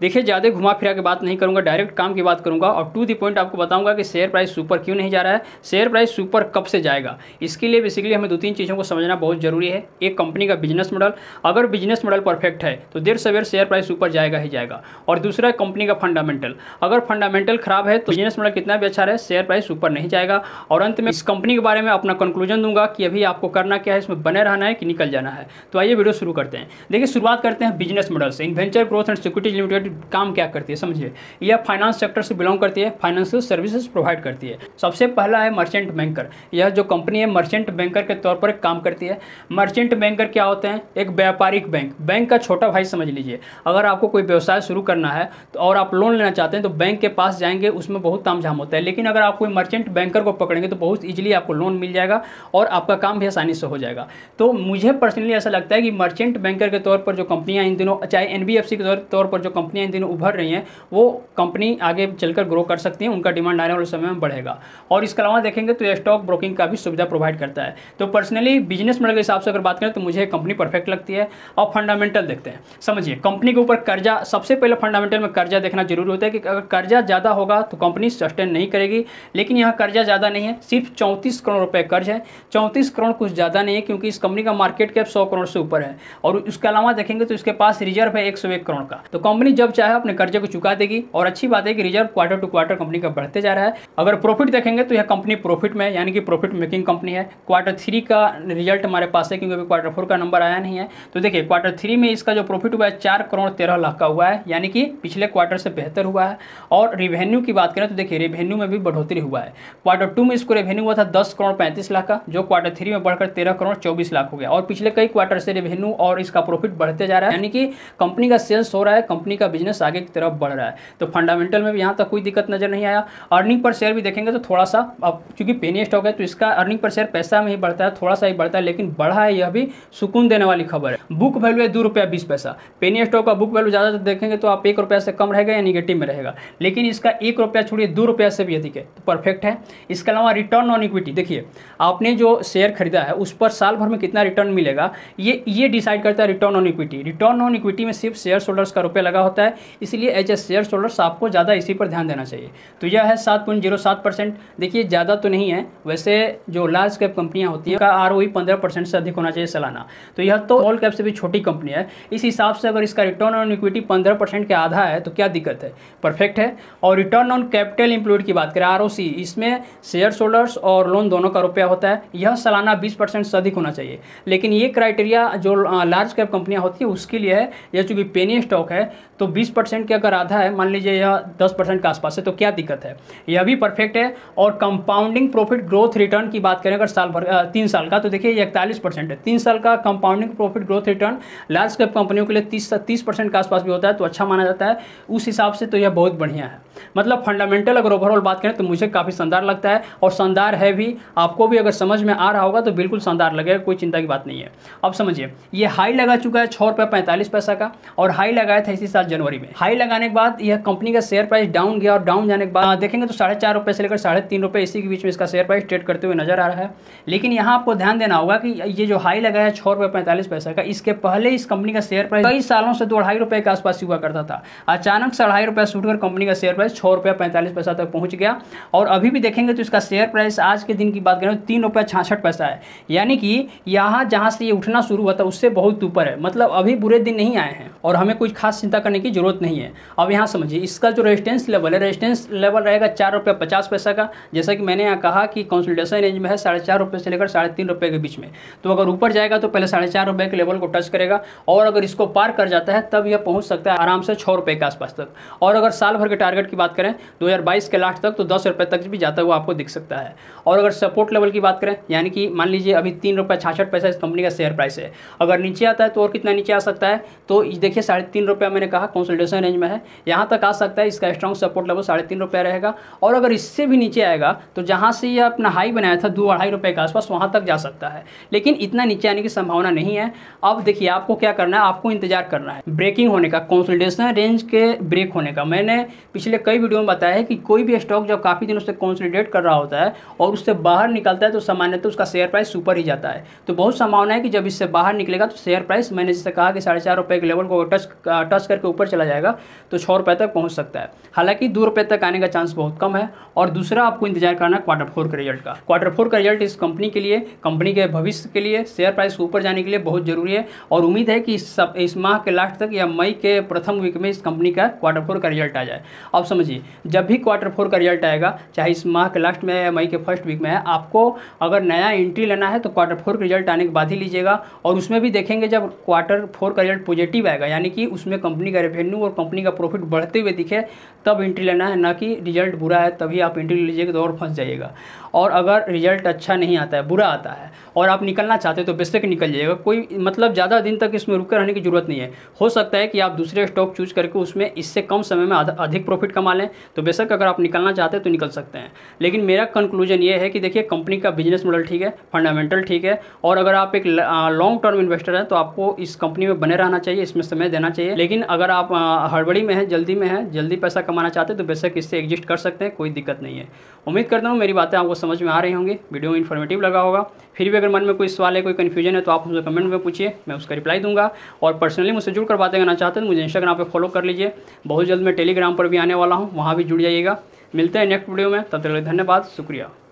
देखिए ज़्यादा घुमा फिरा के बात नहीं करूँगा डायरेक्ट काम की बात करूँगा और टू दी पॉइंट आपको बताऊँगा कि शेयर प्राइस सुपर क्यों नहीं जा रहा है शेयर प्राइस सुपर कब से जाएगा इसके लिए बेसिकली हमें दो तीन चीज़ों को समझना बहुत जरूरी है एक कंपनी का बिजनेस मॉडल अगर बिजनेस मॉडल परफेक्ट है तो देर सवेर शेयर प्राइस ऊपर जाएगा ही जाएगा और दूसरा कंपनी का फंडामेंटल अगर फंडामेंटल खराब है तो बिजनेस मॉडल कितना भी अच्छा रहे शेयर प्राइस ऊपर नहीं जाएगा और अंत में इस कंपनी के बारे में अपना कंक्लूजन दूंगा कि अभी आपको करना क्या है इसमें बने रहना है कि निकल जाना है तो आइए वीडियो शुरू करते हैं देखिए शुरुआत करते हैं बिजनेस मॉडल से Inventure growth and securities limited society काम क्या करती है समझिए यह फाइनेंस सेक्टर से बिलोंग करती है फाइनेंशियल सर्विसेज प्रोवाइड करती है सबसे पहला है मर्चेंट बैंकर यह जो कंपनी है मर्चेंट बैंकर के तौर पर काम करती है मर्चेंट बैंकर क्या होते हैं एक व्यापारिक बैंक बैंक का छोटा भाई समझ लीजिए अगर आपको कोई व्यवसाय शुरू करना है तो और आप लोन लेना चाहते हैं तो बैंक के पास जाएंगे उसमें बहुत तामझाम होता है लेकिन अगर आप कोई मर्चेंट बैंकर को पकड़ेंगे तो बहुत ईजिली आपको लोन मिल जाएगा और आपका काम भी आसानी से हो जाएगा तो मुझे पर्सनली ऐसा लगता है कि मर्चेंट बैंकर के तौर पर जो कंपनियां इन दिनों चाहे एनबीएफसी के तौर पर जो कंपनी कंपनियाँ इन दिनों उभर रही हैं वो कंपनी आगे चलकर ग्रो कर सकती हैं उनका डिमांड आने वाले समय में बढ़ेगा और इसके अलावा देखेंगे तो स्टॉक ब्रोकिंग का भी सुविधा प्रोवाइड करता है तो पर्सनली बिजनेस मॉडल के हिसाब से अगर बात करें तो मुझे कंपनी परफेक्ट लगती है और फंडामेंटल देखते हैं समझिए कंपनी के ऊपर कर्जा सबसे पहले फंडामेंटल में कर्जा देखना जरूरी होता है कि अगर कर्जा ज़्यादा होगा तो कंपनी सस्टेन नहीं करेगी लेकिन यहाँ कर्जा ज़्यादा नहीं है सिर्फ चौंतीस करोड़ रुपये कर्ज है चौंतीस करोड़ कुछ ज़्यादा नहीं है क्योंकि इस कंपनी का मार्केट कैप सौ करोड़ से ऊपर है और उसके अलावा देखेंगे तो इसके पास रिजर्व है एक करोड़ का तो कंपनी जब चाहे अपने कर्जे को चुका देगी और अच्छी बात है कि reserve quarter to quarter company का बढ़ते जा रहा है अगर प्रॉफिट देखेंगे तो यह कंपनी प्रॉफिट में यानी कि प्रॉफिट मेकिंग कंपनी है क्वार्टर थ्री का रिजल्ट हमारे पास है क्योंकि अभी क्वार्टर फोर का नंबर आया नहीं है तो देखिए क्वार्टर थ्री में इसका जो प्रॉफिट हुआ है चार करोड़ तेरह लाख का हुआ है यानी कि पिछले क्वार्टर से बेहतर हुआ है और रिवेन्यू की बात करें तो देखिए रिवेन्यू में भी बढ़ोतरी हुआ है क्वार्टर टू में इसको रेवेन्यू हुआ था दस करोड़ पैंतीस लाख का जो क्वार्टर थ्री में बढ़कर तेरह करोड़ चौबीस लाख हो गया और पिछले कई क्वार्टर से रेवेन्यू और इसका प्रॉफिट बढ़ते जा रहा है यानी कि कंपनी का सेल्स हो रहा है कंपनी का बिजनेस आगे की तरफ बढ़ रहा है तो फंडामेंटल में भी यहाँ तक कोई दिक्कत नजर नहीं आया अर्निंग पर शेयर भी देखेंगे तो थोड़ा सा अब चूंकि पेनी स्टॉक है तो इसका अर्निंग पर शेयर पैसा में ही बढ़ता है थोड़ा सा ही बढ़ता है लेकिन बढ़ा है यह भी सुकून देने वाली खबर है बुक वैल्यू है दो रुपया बीस पैसा पेनी स्टॉक का बुक वैल्यू ज़्यादा देखेंगे तो आप एक रुपया से कम रहेगा या निगेटिव में रहेगा लेकिन इसका एक रुपया छोड़िए दो रुपया से भी अधिक है तो परफेक्ट है इसके अलावा रिटर्न ऑन इक्विटी देखिए आपने जो शेयर खरीदा है उस पर साल भर में कितना रिटर्न मिलेगा ये ये डिसाइड करता है return on equity return on equity में सिर्फ शेयर होल्डर्स का रुपया लगा होता है सकता है इसलिए एज ए शेयर होल्डर्स आपको ज़्यादा इसी पर ध्यान देना चाहिए तो यह है सात पॉइंट जीरो सात परसेंट देखिए ज़्यादा तो नहीं है वैसे जो लार्ज कैप कंपनियाँ होती हैं उनका आर e ओ से अधिक होना चाहिए सालाना तो यह तो ऑल कैप से भी छोटी कंपनी है इस हिसाब से अगर इसका रिटर्न ऑन इक्विटी पंद्रह के आधा है तो क्या दिक्कत है परफेक्ट है और रिटर्न ऑन कैपिटल इंप्लूड की बात करें आर इसमें शेयर होल्डर्स और लोन दोनों का रुपया होता है यह सालाना बीस परसेंट से अधिक होना चाहिए लेकिन ये क्राइटेरिया जो लार्ज कैप कंपनियां होती है उसके लिए है यह चूंकि पेनी स्टॉक है तो बीस परसेंट की अगर आधा है मान लीजिए यह दस परसेंट के आसपास है तो क्या दिक्कत है यह भी परफेक्ट है और कंपाउंडिंग प्रॉफिट ग्रोथ रिटर्न की बात करें अगर साल भर तीन साल का तो देखिए ये इकतालीस परसेंट है तीन साल का compounding profit growth return large cap कंपनियों के लिए तीस तीस परसेंट के आसपास भी होता है तो अच्छा माना जाता है उस हिसाब से तो यह बहुत बढ़िया है मतलब फंडामेंटल अगर ओवरऑल बात करें तो मुझे काफ़ी शानदार लगता है और शानदार है भी आपको भी अगर समझ में आ रहा होगा तो बिल्कुल शानदार लगेगा कोई चिंता की बात नहीं है अब समझिए ये हाई लगा चुका है छः रुपये पैंतालीस पैसा का और हाई लगाया था इसी साल जनवरी जनवरी में हाई लगाने के बाद यह कंपनी का शेयर प्राइस डाउन गया और डाउन जाने के बाद हाँ, देखेंगे तो साढ़े चार रुपये से लेकर साढ़े तीन रुपये इसी के बीच में इसका शेयर प्राइस ट्रेड करते हुए नजर आ रहा है लेकिन यहाँ आपको ध्यान देना होगा कि ये जो हाई लगाया है छः रुपये पैंतालीस पैसे का इसके पहले इस कंपनी का शेयर प्राइस कई सालों से दो ढाई रुपये के आसपास हुआ करता था अचानक से अढ़ाई रुपये से उठकर कंपनी का शेयर प्राइस छः रुपये पैंतालीस पैसा तक पहुँच गया और अभी भी देखेंगे तो इसका शेयर प्राइस आज के दिन की बात करें तो तीन रुपये छाछठ पैसा है यानी कि यहाँ जहाँ से ये उठना शुरू हुआ था उससे बहुत ऊपर है मतलब अभी बुरे दिन नहीं आए हैं और हमें कुछ खास चिंता करने की जरूरत नहीं है अब यहाँ समझिए इसका जो रेजिस्टेंस लेवल है रेजिस्टेंस लेवल रहेगा चार रुपये पचास पैसा का जैसा कि मैंने यहाँ कहा कि कंसल्टेशन रेंज में है साढ़े चार रुपये से लेकर साढ़े तीन रुपये के बीच में तो अगर ऊपर जाएगा तो पहले साढ़े चार रुपये के लेवल को टच करेगा और अगर इसको पार कर जाता है तब यह पहुँच सकता है आराम से छः रुपये के आसपास तक और अगर साल भर के टारगेट की बात करें दो के लास्ट तक तो दस रुपये तक भी जाता हुआ आपको दिख सकता है और अगर सपोर्ट लेवल की बात करें यानी कि मान लीजिए अभी तीन रुपये छाछठ पैसा इस कंपनी का शेयर प्राइस है अगर नीचे आता है तो और कितना नीचे आ सकता है तो देखिए साढ़े तीन रुपया मैंने कहा कंसल्टेशन रेंज में है यहाँ तक आ सकता है इसका स्ट्रॉन्ग सपोर्ट लेवल साढ़े तीन रुपये रहेगा और अगर इससे भी नीचे आएगा तो जहाँ से ये अपना हाई बनाया था दो अढ़ाई रुपये के आसपास वहाँ तक जा सकता है लेकिन इतना नीचे आने की संभावना नहीं है अब देखिए आपको क्या करना है आपको इंतजार करना है ब्रेकिंग होने का कॉन्सल्टेशन रेंज के ब्रेक होने का मैंने पिछले कई वीडियो में बताया है कि कोई भी स्टॉक जब काफ़ी दिनों से कॉन्सल्टेट कर रहा होता है और उससे बाहर निकलता है तो सामान्यतः उसका शेयर प्राइस सुपर ही जाता है तो बहुत संभावना है कि जब इससे बाहर निकलेगा तो शेयर प्राइस मैंने जैसे कहा कि साढ़े चार रुपये के लेवल को टच टच करके ऊपर ऊपर चला जाएगा तो छः रुपये तक पहुँच सकता है हालांकि दो रुपये तक आने का चांस बहुत कम है और दूसरा आपको इंतजार करना क्वार्टर फोर का रिजल्ट का क्वार्टर फोर का रिजल्ट इस कंपनी के लिए कंपनी के भविष्य के लिए शेयर प्राइस ऊपर जाने के लिए बहुत जरूरी है और उम्मीद है कि इस इस माह के लास्ट तक या मई के प्रथम वीक में इस कंपनी का क्वार्टर फोर का रिजल्ट आ जाए अब समझिए जब भी क्वार्टर फोर का रिजल्ट आएगा चाहे इस माह के लास्ट में या मई के फर्स्ट वीक में है आपको अगर नया एंट्री लेना है तो क्वार्टर फोर का रिजल्ट आने के बाद ही लीजिएगा और उसमें भी देखेंगे जब क्वार्टर फोर का रिजल्ट पॉजिटिव आएगा यानी कि उसमें कंपनी का रेवेन्यू और कंपनी का प्रॉफिट बढ़ते हुए दिखे तब एंट्री लेना है ना कि रिजल्ट बुरा है तभी आप एंट्री लीजिएगा तो और फंस जाइएगा और अगर रिजल्ट अच्छा नहीं आता है बुरा आता है और आप निकलना चाहते हो तो बेशक निकल जाइएगा कोई मतलब ज़्यादा दिन तक इसमें रुके रहने की जरूरत नहीं है हो सकता है कि आप दूसरे स्टॉक चूज करके उसमें इससे कम समय में अधिक प्रॉफिट कमा लें तो बेशक अगर आप निकलना चाहते हैं तो निकल सकते हैं लेकिन मेरा कंक्लूजन ये है कि देखिए कंपनी का बिजनेस मॉडल ठीक है फंडामेंटल ठीक है और अगर आप एक लॉन्ग टर्म इन्वेस्टर हैं तो आपको इस कंपनी में बने रहना चाहिए इसमें समय देना चाहिए लेकिन अगर आप आप हड़बड़ी में हैं जल्दी में हैं जल्दी पैसा कमाना चाहते हैं तो बेशक इससे एग्जिस्ट कर सकते हैं कोई दिक्कत नहीं है उम्मीद करता हूँ मेरी बातें आपको समझ में आ रही होंगी वीडियो इन्फॉर्मेटिव लगा होगा फिर भी अगर मन में कोई सवाल है कोई कन्फ्यूजन है तो आप मुझे कमेंट में पूछिए मैं उसका रिप्लाई दूंगा और पर्सनली मुझसे जुड़कर बातें करना चाहते हैं तो मुझे इंस्टाग्राम पर फॉलो कर लीजिए बहुत जल्द मैं टेलीग्राम पर भी आने वाला हूँ वहाँ भी जुड़ जाइएगा मिलते हैं नेक्स्ट वीडियो में तब तक धन्यवाद शुक्रिया